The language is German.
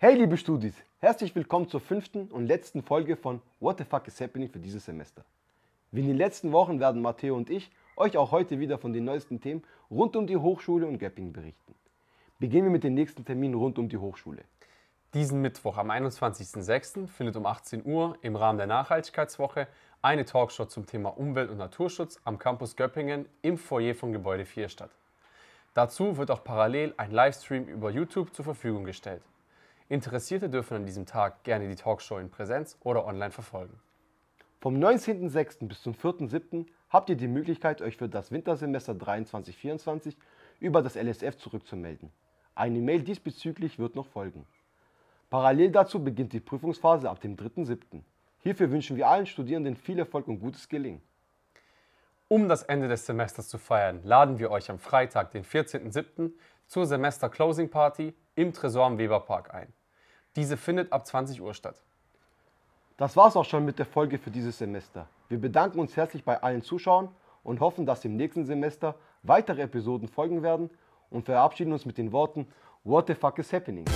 Hey liebe Studis, herzlich willkommen zur fünften und letzten Folge von What the Fuck is Happening für dieses Semester. Wie in den letzten Wochen werden Matteo und ich euch auch heute wieder von den neuesten Themen rund um die Hochschule und Gapping berichten. Beginnen wir mit den nächsten Terminen rund um die Hochschule. Diesen Mittwoch am 21.06. findet um 18 Uhr im Rahmen der Nachhaltigkeitswoche eine Talkshow zum Thema Umwelt und Naturschutz am Campus Göppingen im Foyer von Gebäude 4 statt. Dazu wird auch parallel ein Livestream über YouTube zur Verfügung gestellt. Interessierte dürfen an diesem Tag gerne die Talkshow in Präsenz oder online verfolgen. Vom 19.06. bis zum 4.07. habt ihr die Möglichkeit, euch für das Wintersemester 23-24 über das LSF zurückzumelden. Eine Mail diesbezüglich wird noch folgen. Parallel dazu beginnt die Prüfungsphase ab dem 3.07. Hierfür wünschen wir allen Studierenden viel Erfolg und gutes Gelingen. Um das Ende des Semesters zu feiern, laden wir euch am Freitag, den 14.07. zur Semester Closing Party im Tresor am Weberpark ein. Diese findet ab 20 Uhr statt. Das war's auch schon mit der Folge für dieses Semester. Wir bedanken uns herzlich bei allen Zuschauern und hoffen, dass im nächsten Semester weitere Episoden folgen werden und verabschieden uns mit den Worten What the fuck is happening?